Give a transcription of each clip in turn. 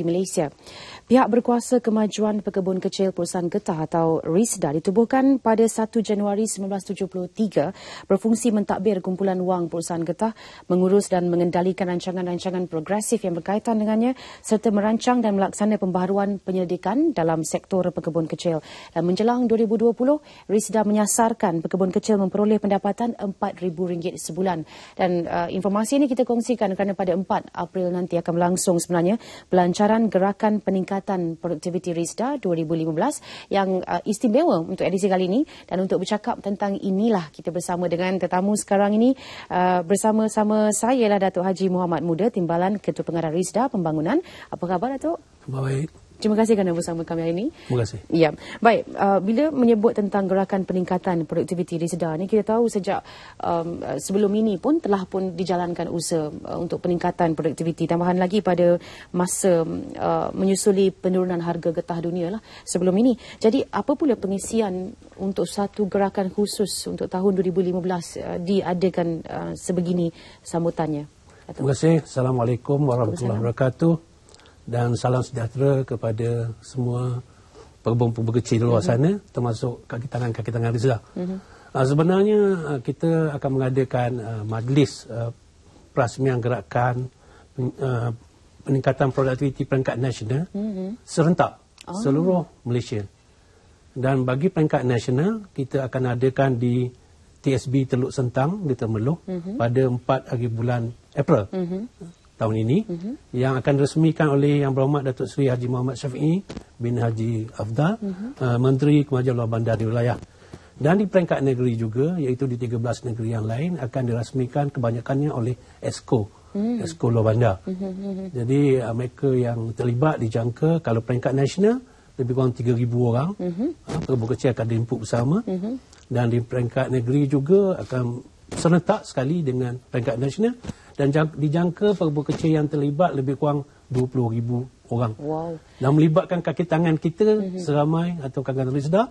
Гимлейсе. Pihak berkuasa kemajuan pekebun kecil perusahaan getah atau RISDA ditubuhkan pada 1 Januari 1973 berfungsi mentadbir kumpulan wang perusahaan getah, mengurus dan mengendalikan rancangan-rancangan progresif yang berkaitan dengannya serta merancang dan melaksana pembaharuan penyelidikan dalam sektor pekebun kecil. Dan menjelang 2020, RISDA menyasarkan pekebun kecil memperoleh pendapatan RM4,000 sebulan. Dan uh, informasi ini kita kongsikan kerana pada 4 April nanti akan berlangsung sebenarnya pelancaran gerakan peningkatan Peningkatan Produktiviti RISDA 2015 yang uh, istimewa untuk edisi kali ini dan untuk bercakap tentang inilah kita bersama dengan tetamu sekarang ini uh, bersama-sama saya lah Datuk Haji Muhammad Muda Timbalan Ketua Pengarah RISDA Pembangunan. Apa khabar Datuk? Baik. Terima kasih kerana bersama kami hari ini. Terima kasih. Ya. Baik, uh, bila menyebut tentang gerakan peningkatan produktiviti di Sedar ini, kita tahu sejak um, sebelum ini pun telah pun dijalankan usaha uh, untuk peningkatan produktiviti. Tambahan lagi pada masa um, uh, menyusuli penurunan harga getah dunia lah sebelum ini. Jadi, apa pula pengisian untuk satu gerakan khusus untuk tahun 2015 uh, diadakan uh, sebegini sambutannya? Terima kasih. Assalamualaikum warahmatullahi wabarakatuh dan salam sejahtera kepada semua pegawai-pegawai kecil di luar mhm. sana termasuk kaki tangan-kaki tangan Rizal. Mm-hmm. Uh, sebenarnya uh, kita akan mengadakan uh, majlis uh, perasmian gerakan pen, uh, peningkatan produktiviti peringkat nasional mm-hmm. serentak oh. seluruh Malaysia. Dan bagi peringkat nasional kita akan adakan di TSB Teluk Sentang di Temerloh mm-hmm. pada 4 hari bulan April. Mm-hmm tahun ini uh-huh. yang akan resmikan oleh Yang Berhormat Datuk Seri Haji Muhammad Syafi'i bin Haji Afdal uh-huh. uh, Menteri Kemajuan Luar Bandar di wilayah dan di peringkat negeri juga iaitu di 13 negeri yang lain akan dirasmikan kebanyakannya oleh ESCO uh-huh. Hmm. ESCO Luar Bandar uh-huh. jadi uh, mereka yang terlibat dijangka kalau peringkat nasional lebih kurang 3,000 orang uh uh, pelabur kecil akan diimput bersama uh dan di peringkat negeri juga akan serentak sekali dengan peringkat nasional dan dijangka pekerja yang terlibat lebih kurang 20,000 orang. Wow. Dan melibatkan kaki tangan kita mm-hmm. seramai atau kagak kakak Rizda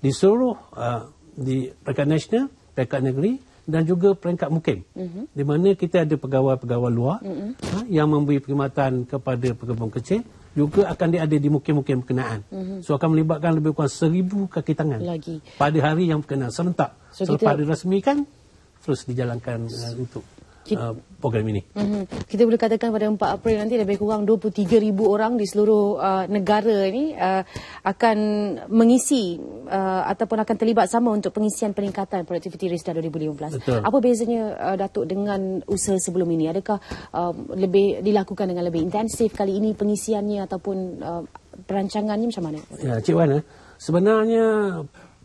di seluruh uh, di peringkat nasional, peringkat negeri dan juga peringkat mukim. Mm-hmm. Di mana kita ada pegawai-pegawai luar mm-hmm. ha, yang memberi perkhidmatan kepada pekebun kecil juga akan dia ada di mukim-mukim berkenaan. Mm-hmm. So akan melibatkan lebih kurang seribu kaki tangan Lagi. pada hari yang berkenaan. Serentak. So, Selepas kita... dirasmikan, terus dijalankan uh, untuk uh, program ini. Uh-huh. Kita boleh katakan pada 4 April nanti lebih kurang 23,000 orang di seluruh uh, negara ini uh, akan mengisi uh, ataupun akan terlibat sama untuk pengisian peningkatan produktiviti risda 2015. Betul. Apa bezanya uh, Datuk dengan usaha sebelum ini? Adakah uh, lebih dilakukan dengan lebih intensif kali ini pengisiannya ataupun uh, perancangannya macam mana? Ya, Cik Wan, eh? sebenarnya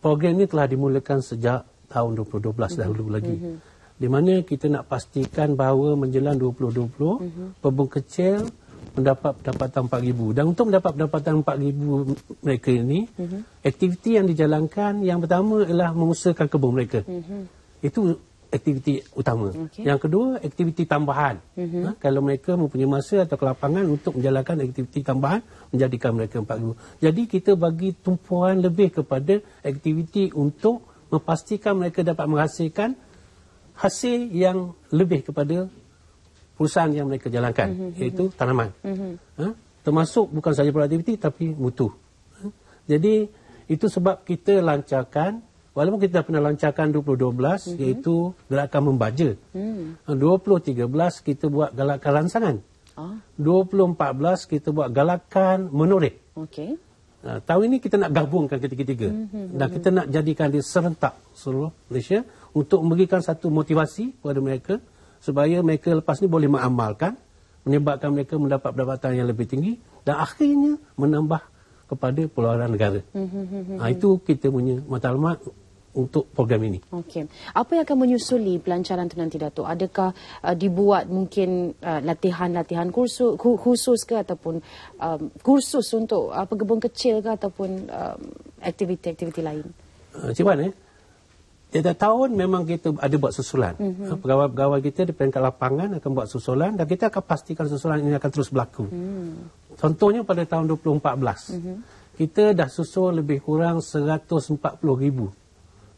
program ini telah dimulakan sejak tahun 2012 mm-hmm. dahulu lagi. Mm-hmm di mana kita nak pastikan bahawa menjelang 2020 uh -huh. Mhm. pembung kecil mendapat pendapatan 4000 dan untuk mendapat pendapatan 4000 mereka ini uh mhm. -huh. aktiviti yang dijalankan yang pertama ialah mengusahakan kebun mereka uh mhm. -huh. itu aktiviti utama. Okay. Yang kedua, aktiviti tambahan. Uh -huh. ha, kalau mereka mempunyai masa atau kelapangan untuk menjalankan aktiviti tambahan, menjadikan mereka empat ribu. Jadi kita bagi tumpuan lebih kepada aktiviti untuk memastikan mereka dapat menghasilkan hasil yang lebih kepada perusahaan yang mereka jalankan mm-hmm. iaitu tanaman. Mm-hmm. Ha? Termasuk bukan sahaja produktiviti tapi mutu. Ha? Jadi itu sebab kita lancarkan walaupun kita dah pernah lancarkan 2012 mm-hmm. iaitu gerakan membaja. Mm. 2013 ha, kita buat galakan lansangan. Ah. 2014 kita buat galakan menoreh. Okey. Uh, tahun ini kita nak gabungkan ketiga-tiga mm-hmm. dan mhm, kita mhm. nak jadikan dia serentak seluruh Malaysia untuk memberikan satu motivasi kepada mereka supaya mereka lepas ni boleh mengamalkan menyebabkan mereka mendapat pendapatan yang lebih tinggi dan akhirnya menambah kepada peluang negara. Mm-hmm. Ha, itu kita punya matlamat untuk program ini. Okey. Apa yang akan menyusuli pelancaran itu nanti Datuk? Adakah uh, dibuat mungkin uh, latihan-latihan kursus khusus ke ataupun um, kursus untuk uh, pegebung kecil ke ataupun um, aktiviti-aktiviti lain? Uh, Cik Wan, eh? dah tahun memang kita ada buat susulan. Mhm. Ha, pegawai-pegawai mm -hmm. kita di peringkat lapangan akan buat susulan dan kita akan pastikan susulan ini akan terus berlaku. Mm. Contohnya pada tahun 2014, mm -hmm. kita dah susul lebih kurang 140 ribu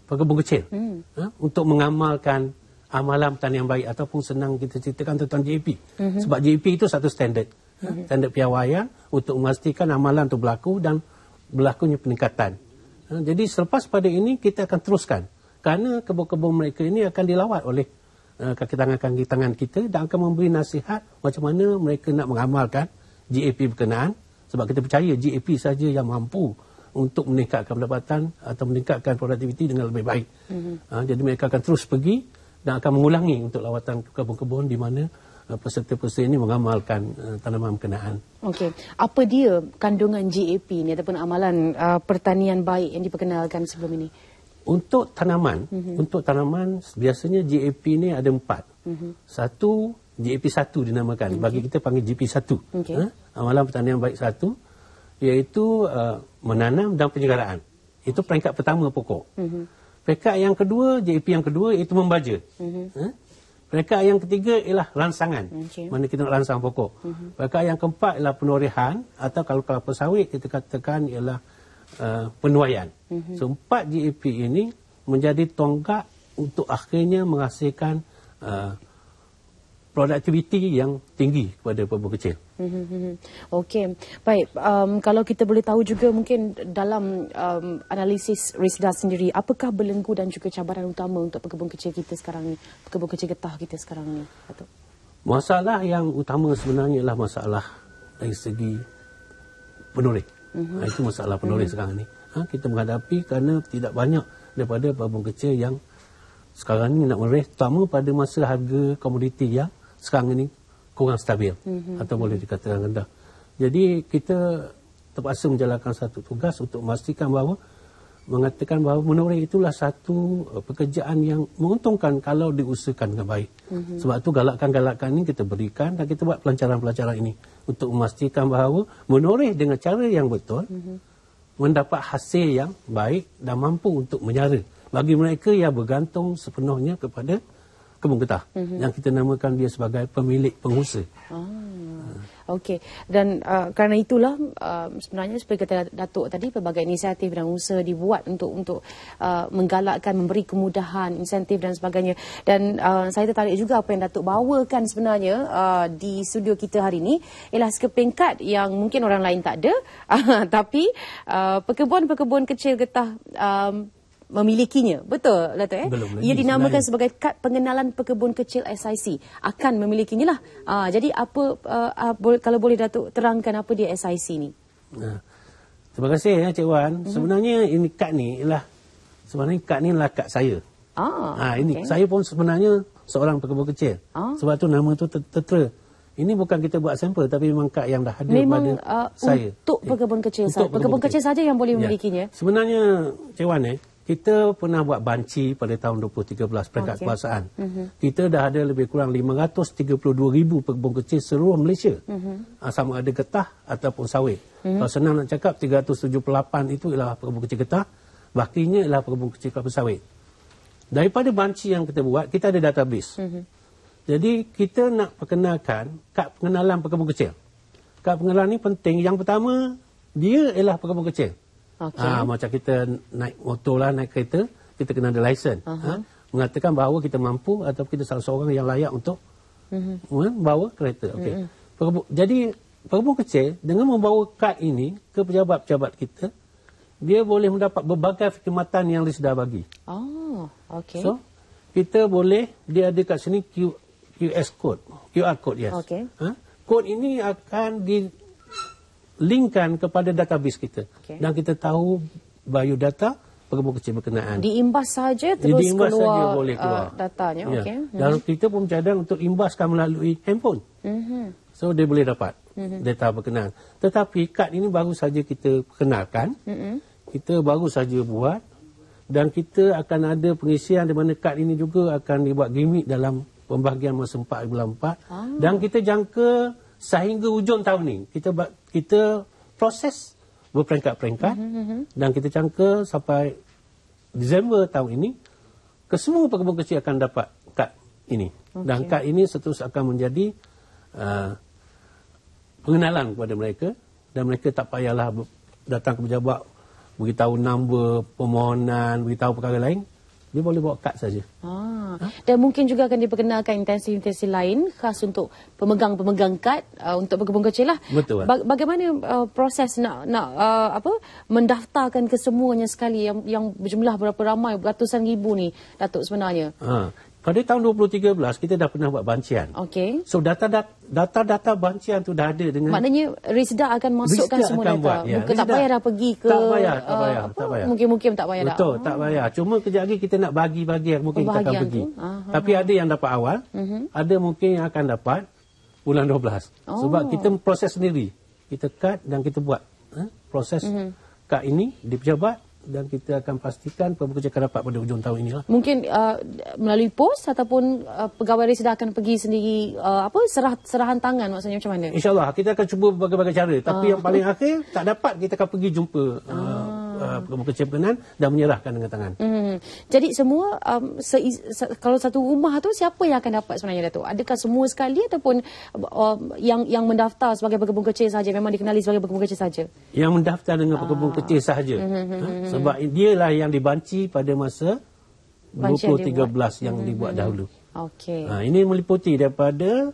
pekebun kecil mm. ha, untuk mengamalkan amalan petani yang baik ataupun senang kita ceritakan tentang JAP. Mm -hmm. Sebab JAP itu satu standard. Mm -hmm. Standard piawaian untuk memastikan amalan itu berlaku dan berlakunya peningkatan. Ha, jadi selepas pada ini kita akan teruskan kerana kebun-kebun mereka ini akan dilawat oleh uh, kaki tangan-kaki tangan kita dan akan memberi nasihat macam mana mereka nak mengamalkan GAP berkenaan sebab kita percaya GAP saja yang mampu untuk meningkatkan pendapatan atau meningkatkan produktiviti dengan lebih baik. Mm-hmm. Uh, jadi mereka akan terus pergi dan akan mengulangi untuk lawatan kebun-kebun di mana uh, peserta-peserta ini mengamalkan uh, tanaman berkenaan. Okey. Apa dia kandungan GAP ini ataupun amalan uh, pertanian baik yang diperkenalkan sebelum ini? Untuk tanaman, mm -hmm. untuk tanaman biasanya GAP ni ada empat. Mm -hmm. Satu, GAP satu dinamakan. Okay. Mhm. Bagi kita panggil GP satu. Okay. Ha? Amalan pertanian baik satu, iaitu uh, menanam dan penyegaraan. Itu okay. peringkat pertama pokok. Mm -hmm. Peringkat yang kedua, GAP yang kedua, itu membaja. Mm -hmm. ha? Peringkat yang ketiga ialah ransangan. Okay. Mana kita nak ransang pokok. Mm -hmm. Peringkat yang keempat ialah penorehan. Atau kalau kelapa sawit, kita katakan ialah Uh, penuaian. Mm-hmm. So empat GEP ini menjadi tonggak untuk akhirnya menghasilkan uh, produktiviti yang tinggi kepada pelabur kecil. Mhm. Okey. Baik, um, kalau kita boleh tahu juga mungkin dalam um, analisis RISDA sendiri, apakah belenggu dan juga cabaran utama untuk pekebun kecil kita sekarang ni, pekebun kecil getah kita sekarang ni, Datuk? Masalah yang utama sebenarnya ialah masalah dari segi penulis. Mm-hmm. itu masalah penulis mm-hmm. sekarang ni. Ha, kita menghadapi kerana tidak banyak daripada pelabur kecil yang sekarang ni nak meraih terutama pada masa harga komoditi yang sekarang ini kurang stabil mm-hmm. atau boleh dikatakan rendah. Jadi kita terpaksa menjalankan satu tugas untuk memastikan bahawa mengatakan bahawa menoreh itulah satu eh, pekerjaan yang menguntungkan kalau diusahakan dengan baik. Mm-hmm. Sebab itu galakan-galakan ini kita berikan dan kita buat pelancaran-pelancaran ini untuk memastikan bahawa menoreh dengan cara yang betul mendapat hasil yang baik dan mampu untuk menyara bagi mereka yang bergantung sepenuhnya kepada kebun getah mm -hmm. yang kita namakan dia sebagai pemilik pengusaha. Oh. Okey. Dan uh, kerana itulah uh, sebenarnya seperti kata Datuk tadi pelbagai inisiatif dan usaha dibuat untuk untuk uh, menggalakkan memberi kemudahan, insentif dan sebagainya. Dan uh, saya tertarik juga apa yang Datuk bawakan sebenarnya uh, di studio kita hari ini ialah sekepingkat yang mungkin orang lain tak ada uh, tapi pekebun-pekebun perkebun kecil getah um, memilikinya. Betul, Dato' eh? Belum Ia dinamakan sebenarnya. sebagai kad pengenalan pekebun kecil SIC. Akan memilikinya lah. Uh, jadi apa, uh, ah, uh, ah, boleh, kalau boleh Dato' terangkan apa dia SIC ni? Nah, ha. terima kasih ya Cik Wan. Mm-hmm. Sebenarnya ini kad ni ialah, sebenarnya kad ni lah kad saya. Ah, ha, ini okay. Saya pun sebenarnya seorang pekebun kecil. Ah. Sebab tu nama tu tertera. Ini bukan kita buat sampel tapi memang kad yang dah hadir memang, pada uh, saya. untuk pekebun eh, kecil sahaja. Pekebun, kecil, kecil saja yang boleh ya. memilikinya. Ya. Sebenarnya Cik Wan eh, kita pernah buat banci pada tahun 2013 peringkat okay. kekuasaan. Mm-hmm. Kita dah ada lebih kurang 532 ribu pekebun kecil seluruh Malaysia. Mm-hmm. Sama ada getah ataupun sawit. Mm-hmm. Kalau senang nak cakap, 378 itu ialah pekebun kecil getah. Bakinya ialah pekebun kecil kelapa sawit. Daripada banci yang kita buat, kita ada database. Mm-hmm. Jadi kita nak perkenalkan kad pengenalan pekebun kecil. Kad pengenalan ini penting. Yang pertama, dia ialah pekebun kecil okay. ha, ah, macam kita naik motor lah, naik kereta, kita kena ada lesen. Uh -huh. ha, mengatakan bahawa kita mampu atau kita salah seorang yang layak untuk uh mhm. -huh. membawa kereta. Okay. Uh mhm. -huh. Perhubu, jadi, perhubung kecil dengan membawa kad ini ke pejabat-pejabat kita, dia boleh mendapat berbagai perkhidmatan yang dia sudah bagi. Oh, okay. So, kita boleh, dia ada kat sini QR code, QR code, yes. Okay. Ha? Kod ini akan di, linkkan kepada database kita. Okay. Dan kita tahu biodata pengembang kecil berkenaan. Diimbas saja terus diimbas keluar, saja boleh keluar. Uh, datanya. Ya. Okay. Dan hmm. kita pun cadang untuk imbaskan melalui handphone. Hmm. So dia boleh dapat hmm. data berkenaan. Tetapi kad ini baru saja kita perkenalkan. Hmm. Kita baru saja buat. Dan kita akan ada pengisian di mana kad ini juga akan dibuat gimmick dalam pembahagian masa 4.4. Ah. Dan kita jangka sehingga hujung tahun ini kita kita proses berperingkat-peringkat mm -hmm. dan kita jangka sampai Disember tahun ini kesemua pekebun kecil akan dapat kad ini okay. dan kad ini seterusnya akan menjadi uh, pengenalan kepada mereka dan mereka tak payahlah datang ke pejabat beritahu nombor permohonan beritahu perkara lain dia boleh bawa kad saja. Ah, ha? dan mungkin juga akan diperkenalkan intensi-intensi lain khas untuk pemegang-pemegang kad uh, untuk pegawai kecil lah. Betul. Ba- bagaimana uh, proses nak nak uh, apa mendaftarkan kesemuanya sekali yang yang berjumlah berapa ramai ratusan ribu ni Datuk sebenarnya? Ha, pada tahun 2013 kita dah pernah buat bancian. Okay. So data data data bancian tu dah ada dengan Maknanya Rizda akan masukkan RISDA semua akan data. Buat, ya. Muka, RISDA, tak payah dah pergi ke Tak payah, tak eh, payah, uh, tak payah. Mungkin-mungkin tak payah Betul, dah. Betul, tak hmm. payah. Cuma kejap lagi kita nak bagi-bagi yang mungkin kita akan pergi. Aha, ah, Tapi aha. ada yang dapat awal, uh-huh. ada mungkin yang akan dapat bulan 12. Oh. Sebab kita oh. proses sendiri. Kita cut dan kita buat, huh? Eh, proses mhm. uh-huh. kad ini di pejabat dan kita akan pastikan pekerja akan dapat pada hujung tahun inilah. Mungkin uh, melalui pos ataupun uh, pegawai resida akan pergi sendiri uh, apa serah serahan tangan maksudnya macam mana? InsyaAllah kita akan cuba berbagai-bagai cara tapi uh. yang paling akhir tak dapat kita akan pergi jumpa uh, uh uh, muka cip kenan dan menyerahkan dengan tangan. Hmm. Jadi semua um, se- se- kalau satu rumah tu siapa yang akan dapat sebenarnya Dato? Adakah semua sekali ataupun um, yang yang mendaftar sebagai pekebun kecil saja memang dikenali sebagai pekebun kecil saja? Yang mendaftar dengan pekebun ah. kecil saja. Hmm, hmm. Ha? Hmm, hmm. Sebab dialah yang dibanci pada masa buku 2013 yang, yang hmm. dibuat dahulu. Okey. Ha, ini meliputi daripada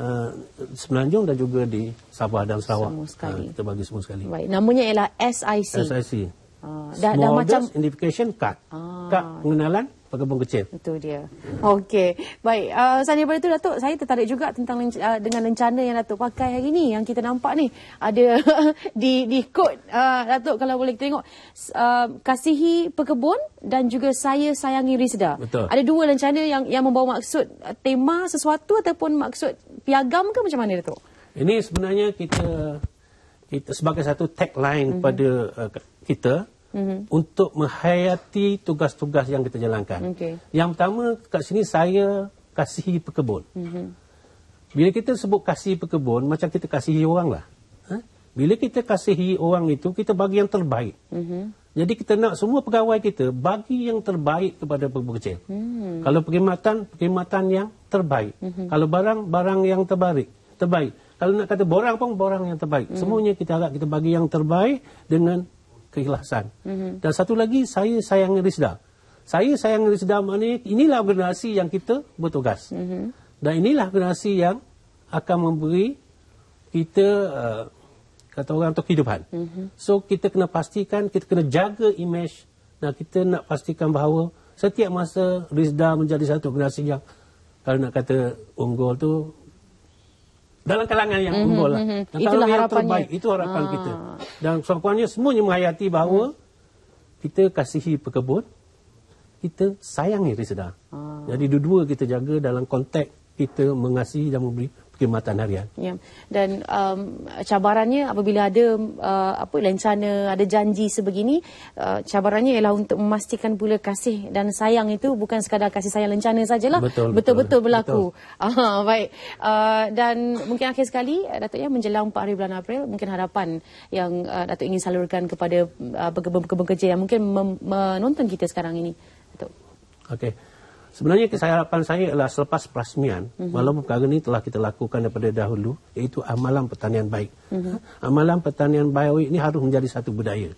Uh, Semenanjung dan juga di Sabah dan Sarawak. Semua sekali. Uh, kita bagi semua sekali. Baik. Namanya ialah SIC. SIC. Ah, dah, small dah orders, macam indication card. Ah. Card pengenalan pekebun kecil. Itu dia. Okey. Baik. Uh, ah, selain daripada itu, Datuk, saya tertarik juga tentang uh, dengan rencana yang Datuk pakai hari ini yang kita nampak ni. Ada di, di kod, uh, Datuk, kalau boleh kita tengok. Uh, kasihi pekebun dan juga saya sayangi Rizda. Betul. Ada dua rencana yang yang membawa maksud tema sesuatu ataupun maksud piagam ke macam mana, Datuk? Ini sebenarnya kita kita, sebagai satu tagline mm-hmm. pada uh, kita mm-hmm. untuk menghayati tugas-tugas yang kita jalankan. Okay. Yang pertama kat sini saya kasihi pekebun. Mm-hmm. Bila kita sebut kasihi pekebun macam kita kasihi orang lah. Ha? Bila kita kasihi orang itu kita bagi yang terbaik. Mm-hmm. Jadi kita nak semua pegawai kita bagi yang terbaik kepada pekerja kecil. Hmm. Kalau perkhidmatan, perkhidmatan yang terbaik. Hmm. Kalau barang, barang yang terbaik. Terbaik. Kalau nak kata borang pun borang yang terbaik. Mm -hmm. Semuanya kita harap kita bagi yang terbaik dengan keikhlasan. Mm -hmm. Dan satu lagi saya sayang Rizda. Saya sayang Rizda maknanya inilah generasi yang kita bertugas. Mm -hmm. Dan inilah generasi yang akan memberi kita uh, kata orang untuk kehidupan. Mm -hmm. So kita kena pastikan kita kena jaga image dan kita nak pastikan bahawa setiap masa Rizda menjadi satu generasi yang kalau nak kata unggul tu dalam kalangan yang mhm, unggul lah. Mhm. Dan kalau yang terbaik, itu harapan ha. kita. Dan sokongannya semuanya menghayati bahawa kita kasihi pekebun, kita sayangi risedah. Ha. Ah. Jadi dua-dua kita jaga dalam konteks kita mengasihi dan memberi perkhidmatan harian. Ya. Dan um, cabarannya apabila ada uh, apa lencana, ada janji sebegini, uh, cabarannya ialah untuk memastikan pula kasih dan sayang itu bukan sekadar kasih sayang lencana sajalah. Betul-betul, betul-betul berlaku. Ah, baik. Uh, dan mungkin akhir sekali, uh, Datuknya menjelang 4 hari bulan April, mungkin harapan yang uh, Datuk ingin salurkan kepada uh, pekerja-pekerja yang mungkin menonton kita sekarang ini. Datuk. Okey. Sebenarnya saya harapan saya adalah selepas perasmian, mm -hmm. walaupun perkara ini telah kita lakukan daripada dahulu, iaitu amalan pertanian baik. Mm -hmm. Amalan pertanian baik ini harus menjadi satu budaya.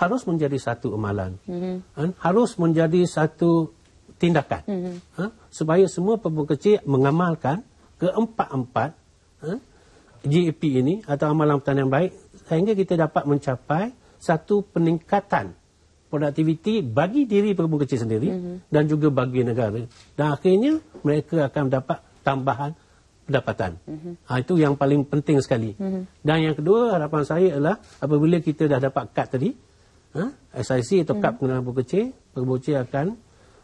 Harus menjadi satu amalan. Mm -hmm. Harus menjadi satu tindakan. Mm -hmm. Supaya semua pembuka kecil mengamalkan keempat-empat GEP ini atau amalan pertanian baik sehingga kita dapat mencapai satu peningkatan produktiviti bagi diri pekebun kecil sendiri mm -hmm. dan juga bagi negara. Dan akhirnya mereka akan dapat tambahan pendapatan. Mm -hmm. ha, itu yang paling penting sekali. Mm -hmm. Dan yang kedua harapan saya ialah apabila kita dah dapat kad tadi, ha, SIC atau kad mm -hmm. pengenalan pekebun kecil, pekebun kecil akan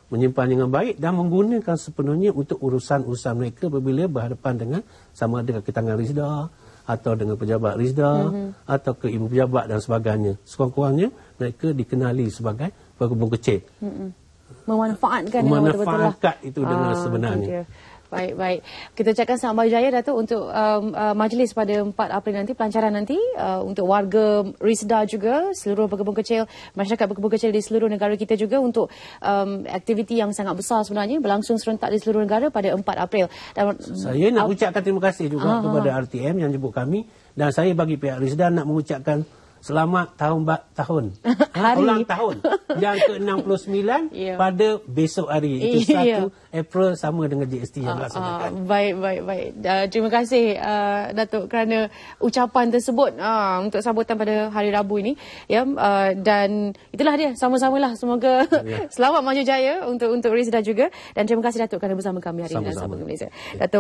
menyimpan dengan baik dan menggunakan sepenuhnya untuk urusan-urusan mereka apabila berhadapan dengan sama ada kakitangan risda, atau dengan pejabat RISDA mm-hmm. atau ke ibu pejabat dan sebagainya. Sekurang-kurangnya mereka dikenali sebagai perkebun kecil. Mm-hmm. Memanfaatkan, lah. Memanfaatkan betul-betul. itu dengan ah, sebenarnya. Okay. Baik, baik. Kita ucapkan selamat berjaya Datuk untuk um, uh, majlis pada 4 April nanti, pelancaran nanti uh, untuk warga Risda juga, seluruh berkebun kecil, masyarakat berkebun kecil di seluruh negara kita juga untuk um, aktiviti yang sangat besar sebenarnya berlangsung serentak di seluruh negara pada 4 April. Dan, saya nak ucapkan terima kasih juga uh, kepada ah. RTM yang jemput kami dan saya bagi pihak Risda nak mengucapkan selamat tahun ba- tahun ha? hari. ulang tahun yang ke-69 yeah. pada besok hari itu yeah. 1 April sama dengan GST yang uh, laksanakan. Uh, baik baik baik. Uh, terima kasih uh, Datuk kerana ucapan tersebut uh, untuk sambutan pada hari Rabu ini ya yeah, uh, dan itulah dia sama-samalah semoga yeah. selamat maju jaya untuk untuk Riz dan juga dan terima kasih Datuk kerana bersama kami hari ini. Sama-sama. Ya. Datuk